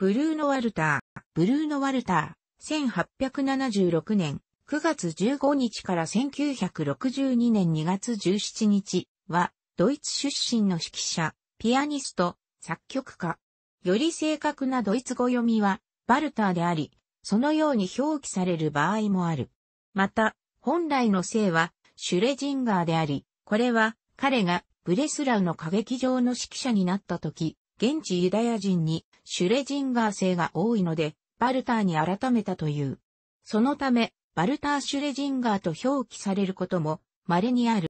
ブルーノ・ワルター、ブルーノ・ワルター、1876年9月15日から1962年2月17日は、ドイツ出身の指揮者、ピアニスト、作曲家。より正確なドイツ語読みは、バルターであり、そのように表記される場合もある。また、本来の姓は、シュレジンガーであり、これは、彼が、ブレスラウの歌劇場の指揮者になった時、現地ユダヤ人にシュレジンガー性が多いので、バルターに改めたという。そのため、バルター・シュレジンガーと表記されることも稀にある。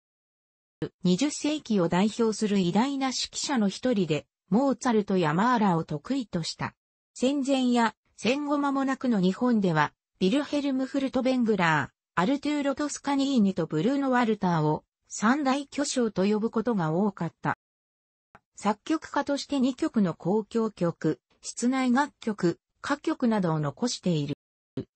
20世紀を代表する偉大な指揮者の一人で、モーツァルトやマーラを得意とした。戦前や戦後間もなくの日本では、ビルヘルム・フルトベングラー、アルトゥーロ・トスカニーニとブルーノ・ワルターを三大巨匠と呼ぶことが多かった。作曲家として2曲の公共曲、室内楽曲、歌曲などを残している。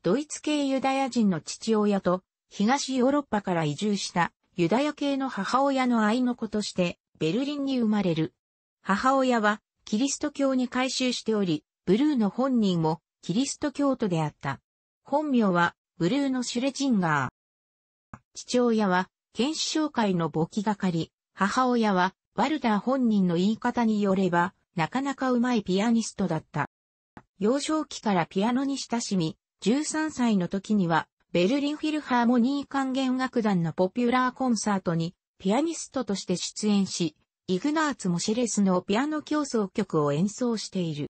ドイツ系ユダヤ人の父親と、東ヨーロッパから移住したユダヤ系の母親の愛の子として、ベルリンに生まれる。母親は、キリスト教に改宗しており、ブルーの本人も、キリスト教徒であった。本名は、ブルーのシュレジンガー。父親は、剣士紹介の簿記係、母親は、ワルダー本人の言い方によれば、なかなかうまいピアニストだった。幼少期からピアノに親しみ、13歳の時には、ベルリンフィルハーモニー管弦楽団のポピュラーコンサートに、ピアニストとして出演し、イグナーツ・モシレスのピアノ競争曲を演奏している。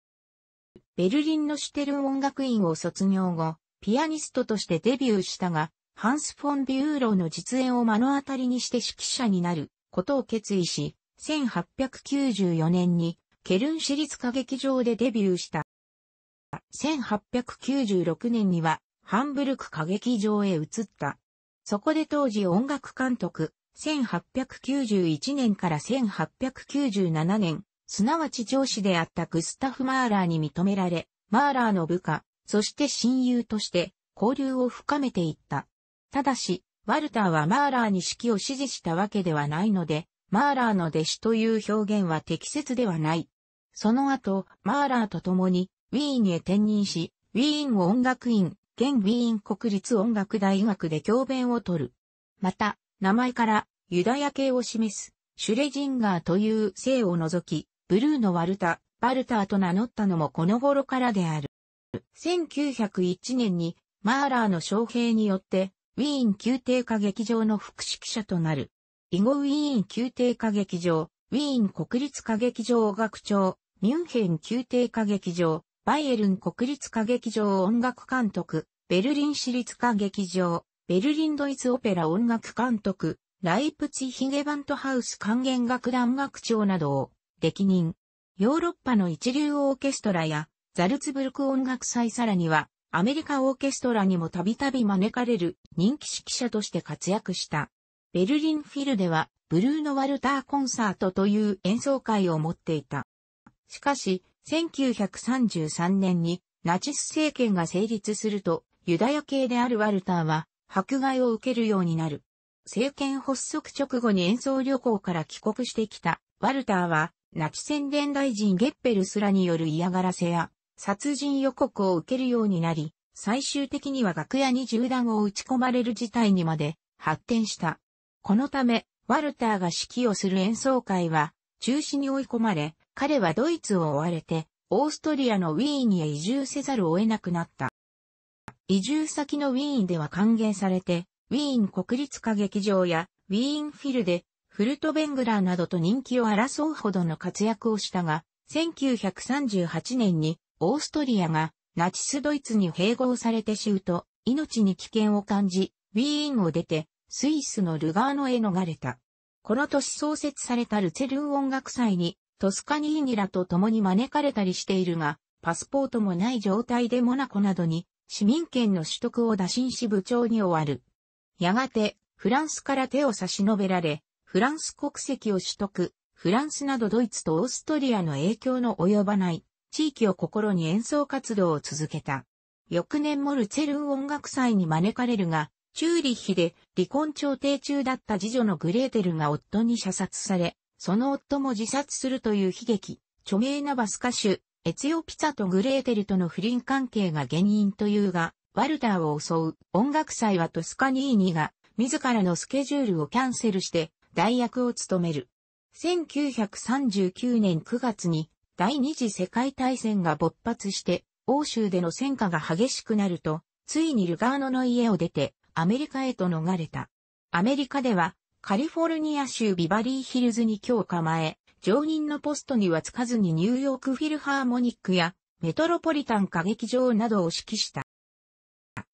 ベルリンのシュテルン音楽院を卒業後、ピアニストとしてデビューしたが、ハンス・フォン・ビューローの実演を目の当たりにして指揮者になることを決意し、1894年にケルン市立歌劇場でデビューした。1896年にはハンブルク歌劇場へ移った。そこで当時音楽監督、1891年から1897年、すなわち上司であったグスタフ・マーラーに認められ、マーラーの部下、そして親友として交流を深めていった。ただし、ワルターはマーラーに指揮を指示したわけではないので、マーラーの弟子という表現は適切ではない。その後、マーラーと共に、ウィーンへ転任し、ウィーン音楽院、現ウィーン国立音楽大学で教鞭を取る。また、名前から、ユダヤ系を示す、シュレジンガーという姓を除き、ブルーのワルタ、バルターと名乗ったのもこの頃からである。1901年に、マーラーの将兵によって、ウィーン宮廷歌劇場の副指揮者となる。イゴウィーン宮廷歌劇場、ウィーン国立歌劇場学長、ミュンヘン宮廷歌劇場、バイエルン国立歌劇場音楽監督、ベルリン市立歌劇場、ベルリンドイツオペラ音楽監督、ライプチヒゲバントハウス管弦楽団学長などを、歴任。ヨーロッパの一流オーケストラや、ザルツブルク音楽祭さらには、アメリカオーケストラにもたびたび招かれる人気指揮者として活躍した。ベルリンフィルではブルーノ・ワルターコンサートという演奏会を持っていた。しかし、1933年にナチス政権が成立すると、ユダヤ系であるワルターは迫害を受けるようになる。政権発足直後に演奏旅行から帰国してきたワルターは、ナチ宣伝大臣ゲッペルスらによる嫌がらせや殺人予告を受けるようになり、最終的には楽屋に銃弾を撃ち込まれる事態にまで発展した。このため、ワルターが指揮をする演奏会は中止に追い込まれ、彼はドイツを追われて、オーストリアのウィーンへ移住せざるを得なくなった。移住先のウィーンでは歓迎されて、ウィーン国立歌劇場やウィーンフィルで、フルトベングラーなどと人気を争うほどの活躍をしたが、1938年にオーストリアがナチスドイツに併合されてしうと、命に危険を感じ、ウィーンを出てスイスのルガーノへ逃れた。この年創設されたルツェルン音楽祭に、トスカニーニラと共に招かれたりしているが、パスポートもない状態でモナコなどに、市民権の取得を打診し部長に終わる。やがて、フランスから手を差し伸べられ、フランス国籍を取得、フランスなどドイツとオーストリアの影響の及ばない地域を心に演奏活動を続けた。翌年もルツェルン音楽祭に招かれるが、チューリッヒで離婚調停中だった次女のグレーテルが夫に射殺され、その夫も自殺するという悲劇。著名なバス歌手、エツヨピザとグレーテルとの不倫関係が原因というが、ワルターを襲う音楽祭はトスカニーニが自らのスケジュールをキャンセルして代役を務める。1939年9月に第二次世界大戦が勃発して欧州での戦火が激しくなると、ついにルガーノの家を出てアメリカへと逃れた。アメリカでは、カリフォルニア州ビバリーヒルズに今日構え、常任のポストにはつかずにニューヨークフィルハーモニックやメトロポリタン歌劇場などを指揮した。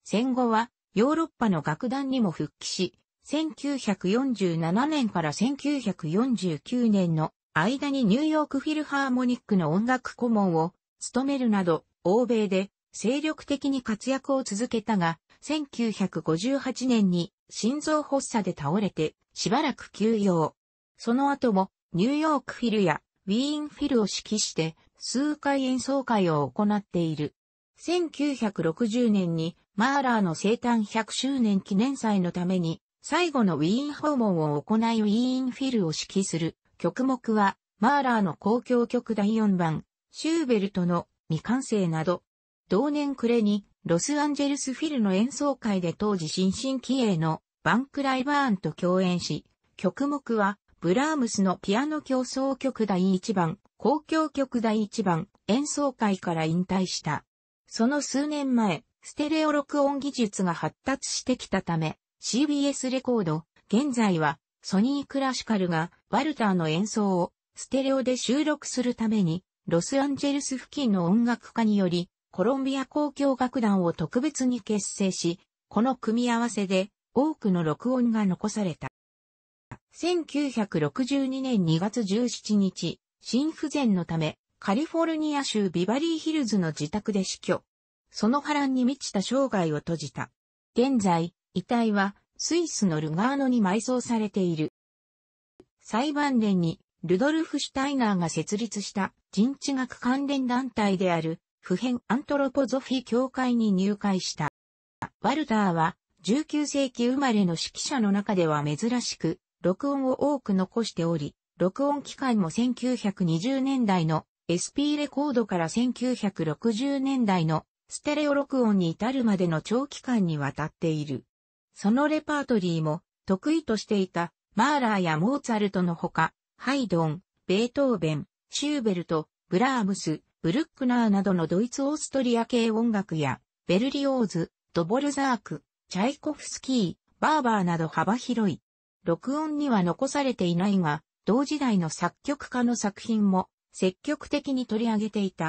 戦後はヨーロッパの楽団にも復帰し、1947年から1949年の間にニューヨークフィルハーモニックの音楽顧問を務めるなど、欧米で精力的に活躍を続けたが、1958年に心臓発作で倒れて、しばらく休養。その後も、ニューヨークフィルやウィーンフィルを指揮して、数回演奏会を行っている。1960年にマーラーの生誕100周年記念祭のために最後のウィーン訪問を行いウィーンフィルを指揮する曲目はマーラーの公共曲第4番シューベルトの未完成など同年暮れに、ロスアンジェルスフィルの演奏会で当時新進気鋭のバンクライバーンと共演し、曲目は、ブラームスのピアノ競争曲第1番、公共曲第1番、演奏会から引退した。その数年前、ステレオ録音技術が発達してきたため、CBS レコード、現在は、ソニークラシカルが、ワルターの演奏を、ステレオで収録するために、ロスアンジェルス付近の音楽家により、コロンビア交響楽団を特別に結成し、この組み合わせで多くの録音が残された。1962年2月17日、心不全のため、カリフォルニア州ビバリーヒルズの自宅で死去。その波乱に満ちた生涯を閉じた。現在、遺体はスイスのルガーノに埋葬されている。裁判連にルドルフ・シュタイナーが設立した人知学関連団体である普遍アントロポゾフィ協会に入会した。ワルターは19世紀生まれの指揮者の中では珍しく、録音を多く残しており、録音期間も1920年代の SP レコードから1960年代のステレオ録音に至るまでの長期間にわたっている。そのレパートリーも得意としていたマーラーやモーツァルトのほか、ハイドン、ベートーベン、シューベルト、ブラームス、ブルックナーなどのドイツ・オーストリア系音楽や、ベルリオーズ、ドボルザーク、チャイコフスキー、バーバーなど幅広い。録音には残されていないが、同時代の作曲家の作品も積極的に取り上げていた。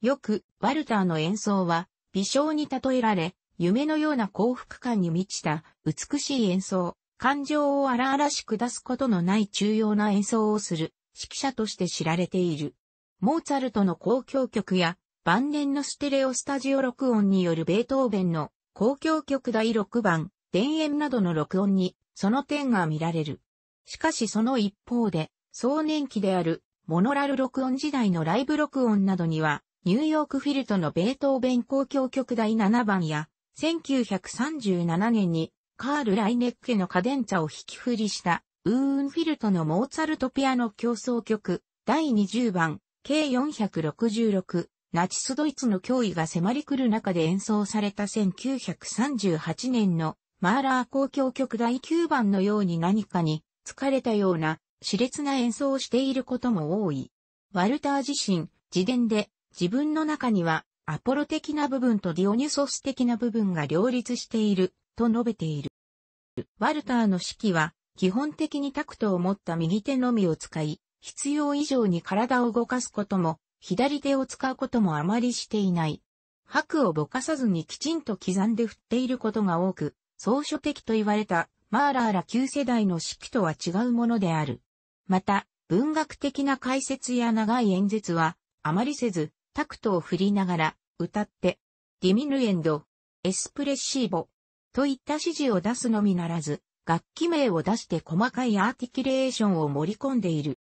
よく、ワルターの演奏は、微笑に例えられ、夢のような幸福感に満ちた美しい演奏、感情を荒々しく出すことのない重要な演奏をする指揮者として知られている。モーツァルトの交響曲や、晩年のステレオスタジオ録音によるベートーベンの交響曲第6番、田園などの録音に、その点が見られる。しかしその一方で、壮年期である、モノラル録音時代のライブ録音などには、ニューヨークフィルトのベートーベン交響曲第7番や、1937年にカール・ライネッケのカデンツァを引き振りしたウーンフィルトのモーツァルトピアノ競争曲第20番計466、ナチスドイツの脅威が迫り来る中で演奏された1938年のマーラー交響曲第9番のように何かに疲れたような熾烈な演奏をしていることも多い。ワルター自身、自伝で自分の中にはアポロ的な部分とディオニュソス的な部分が両立していると述べている。ワルターの指揮は基本的にタクトを持った右手のみを使い、必要以上に体を動かすことも、左手を使うこともあまりしていない。白をぼかさずにきちんと刻んで振っていることが多く、草書的と言われたマーラーら旧世代の式とは違うものである。また、文学的な解説や長い演説は、あまりせず、タクトを振りながら、歌って、ディミヌエンド、エスプレッシーボ、といった指示を出すのみならず、楽器名を出して細かいアーティキュレーションを盛り込んでいる。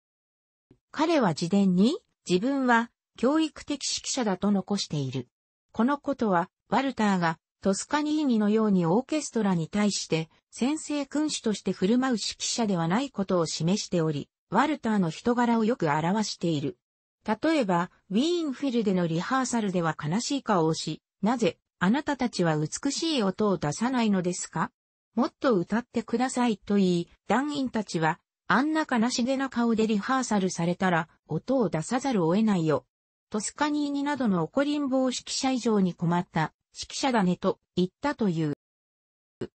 彼は自伝に、自分は、教育的指揮者だと残している。このことは、ワルターが、トスカニーニのようにオーケストラに対して、先生君主として振る舞う指揮者ではないことを示しており、ワルターの人柄をよく表している。例えば、ウィーンフィルでのリハーサルでは悲しい顔をし、なぜ、あなたたちは美しい音を出さないのですかもっと歌ってくださいと言い、団員たちはあんな悲しげな顔でリハーサルされたら、音を出さざるを得ないよ。トスカニーニなどの怒りん坊指揮者以上に困った、指揮者だねと言ったという。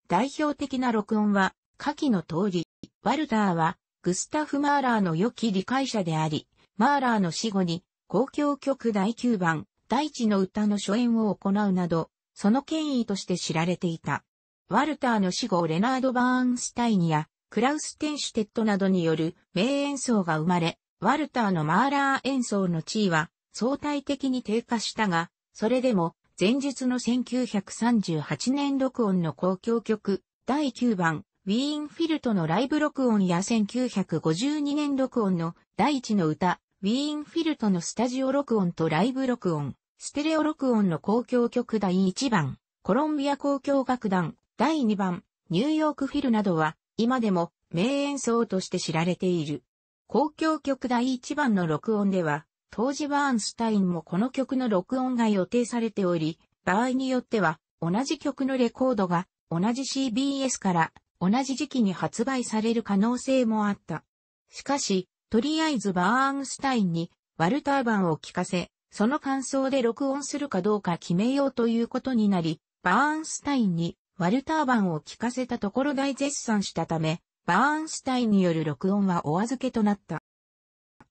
代表的な録音は、下記の通り、ワルターは、グスタフ・マーラーの良き理解者であり、マーラーの死後に、公共曲第9番、大地の歌の初演を行うなど、その権威として知られていた。ワルターの死後、レナード・バーンスタインや、クラウス・テンシュテッドなどによる名演奏が生まれ、ワルターのマーラー演奏の地位は相対的に低下したが、それでも前述の1938年録音の公共曲第9番ウィーンフィルトのライブ録音や1952年録音の第1の歌ウィーンフィルトのスタジオ録音とライブ録音、ステレオ録音の公共曲第1番、コロンビア公共楽団第2番、ニューヨークフィルなどは今でも名演奏として知られている。公共曲第1番の録音では、当時バーンスタインもこの曲の録音が予定されており、場合によっては、同じ曲のレコードが、同じ CBS から、同じ時期に発売される可能性もあった。しかし、とりあえずバーンスタインに、ワルター版を聴かせ、その感想で録音するかどうか決めようということになり、バーンスタインにワルターバンを聞かせたところ大絶賛したため、バーンスタインによる録音はお預けとなった。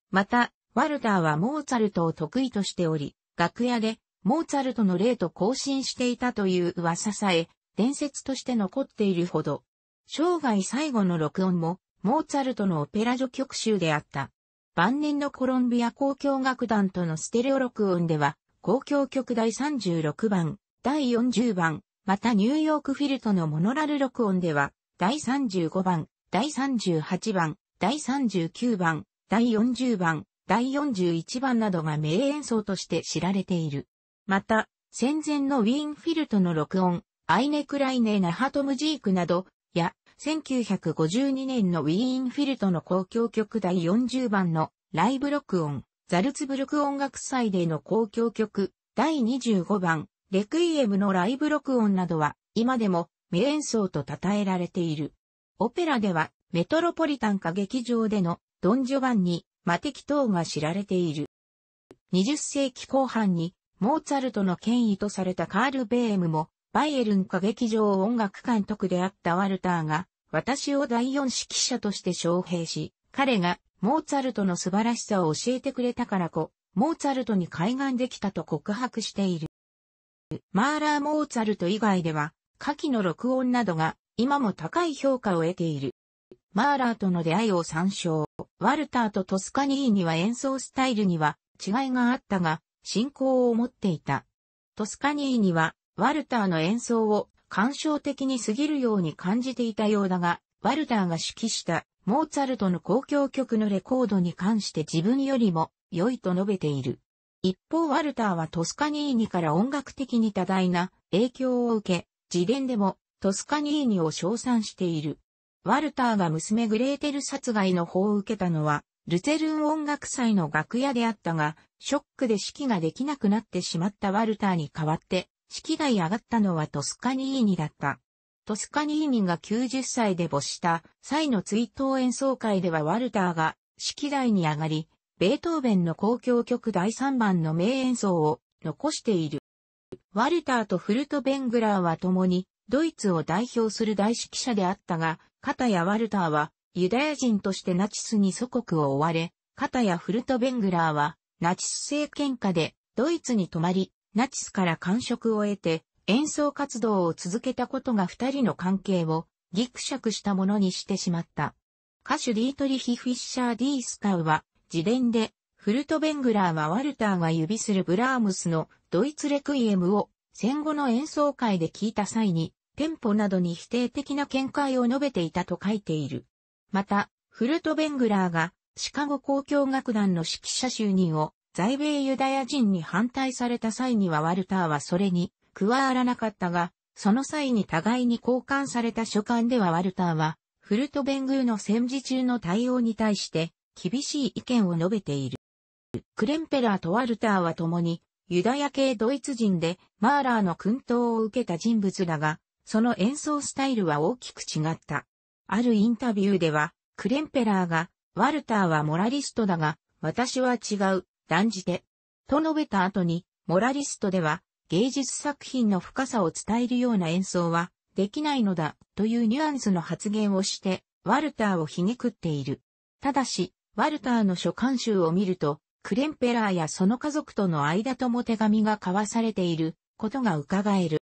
また、ワルターはモーツァルトを得意としており、楽屋でモーツァルトの例と交信していたという噂さえ、伝説として残っているほど。生涯最後の録音も、モーツァルトのオペラ序曲集であった。晩年のコロンビア交響楽団とのステレオ録音では、交響曲第36番、第40番、またニューヨークフィルトのモノラル録音では、第35番、第38番、第39番、第40番、第41番などが名演奏として知られている。また、戦前のウィーンフィルトの録音、アイネ・クライネ・ナハトム・ジークなど、や、1952年のウィーンフィルトの公共曲第40番のライブ録音、ザルツブルク音楽祭での公共曲第25番、レクイエムのライブ録音などは、今でも名演奏と称えられている。オペラでは、メトロポリタン歌劇場でのドン・ジョバンニ、マテキ等が知られている。20世紀後半に、モーツァルトの権威とされたカール・ベームも、バイエルン歌劇場音楽監督であったワルターが、私を第四指揮者として招聘し、彼がモーツァルトの素晴らしさを教えてくれたからこ、モーツァルトに開眼できたと告白している。マーラー・モーツァルト以外では、下記の録音などが今も高い評価を得ている。マーラーとの出会いを参照。ワルターとトスカニーニは演奏スタイルには違いがあったが、信仰を持っていた。トスカニーニは、ワルターの演奏を感傷的に過ぎるように感じていたようだが、ワルターが指揮したモーツァルトの交響曲のレコードに関して自分よりも良いと述べている。一方ワルターはトスカニーニから音楽的に多大な影響を受け、自伝でもトスカニーニを称賛している。ワルターが娘グレーテル殺害の法を受けたのは、ルツェルン音楽祭の楽屋であったが、ショックで指揮ができなくなってしまったワルターに代わって、指揮台上がったのはトスカニーニだった。トスカニーニが90歳で没した際の追悼演奏会ではワルターが指揮台に上がり、ベートーベンの公共曲第3番の名演奏を残している。ワルターとフルト・ベングラーは共にドイツを代表する大指揮者であったが、片やワルターはユダヤ人としてナチスに祖国を追われ、片やフルト・ベングラーはナチス政権下でドイツに泊まり、ナチスから感触を得て演奏活動を続けたことが二人の関係をギクシャクしたものにしてしまった。歌手ディートリヒ・フィッシャー・ディースタウは自伝で、フルトベングラーはワルターが指するブラームスのドイツレクイエムを戦後の演奏会で聞いた際に、テンポなどに否定的な見解を述べていたと書いている。また、フルトベングラーがシカゴ交響楽団の指揮者就任を在米ユダヤ人に反対された際にはワルターはそれに加わらなかったが、その際に互いに交換された書簡ではワルターは、フルトベングーの戦時中の対応に対して、厳しい意見を述べている。クレンペラーとワルターは共にユダヤ系ドイツ人でマーラーの薫等を受けた人物だが、その演奏スタイルは大きく違った。あるインタビューでは、クレンペラーが、ワルターはモラリストだが、私は違う、断じて。と述べた後に、モラリストでは、芸術作品の深さを伝えるような演奏は、できないのだ、というニュアンスの発言をして、ワルターを皮肉っている。ただし、ワルターの書簡集を見ると、クレンペラーやその家族との間とも手紙が交わされていることが伺える。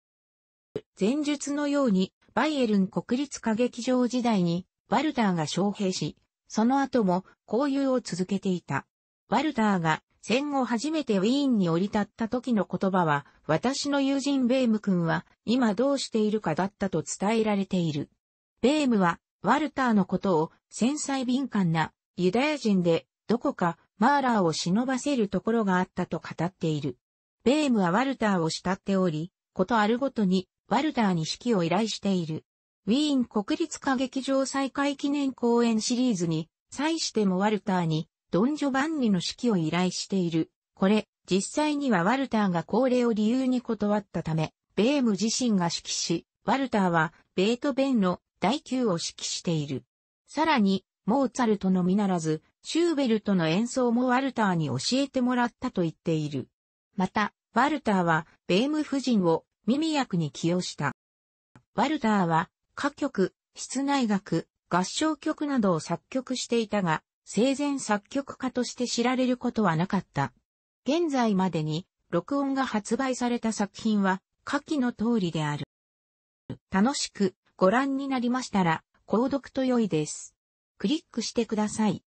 前述のように、バイエルン国立歌劇場時代に、ワルターが招聘し、その後も交友を続けていた。ワルターが戦後初めてウィーンに降り立った時の言葉は、私の友人ベーム君は今どうしているかだったと伝えられている。ベームは、ワルターのことを繊細敏感なユダヤ人で、どこかマーラーを忍ばせるところがあったと語っている。ベームはワルターを慕っており、ことあるごとに、ワルターに指揮を依頼している。ウィーン国立歌劇場再開記念公演シリーズに、際してもワルターに、ドン・ジョバンニの指揮を依頼している。これ、実際にはワルターが恒例を理由に断ったため、ベーム自身が指揮し、ワルターは、ベートベンの第9を指揮している。さらに、モーツァルトのみならず、シューベルトの演奏もワルターに教えてもらったと言っている。また、ワルターは、ベーム夫人を耳役に起用した。ワルターは、歌曲、室内楽、合唱曲などを作曲していたが、生前作曲家として知られることはなかった。現在までに、録音が発売された作品は、下記の通りである。楽しくご覧になりましたら、購読と良いです。クリックしてください。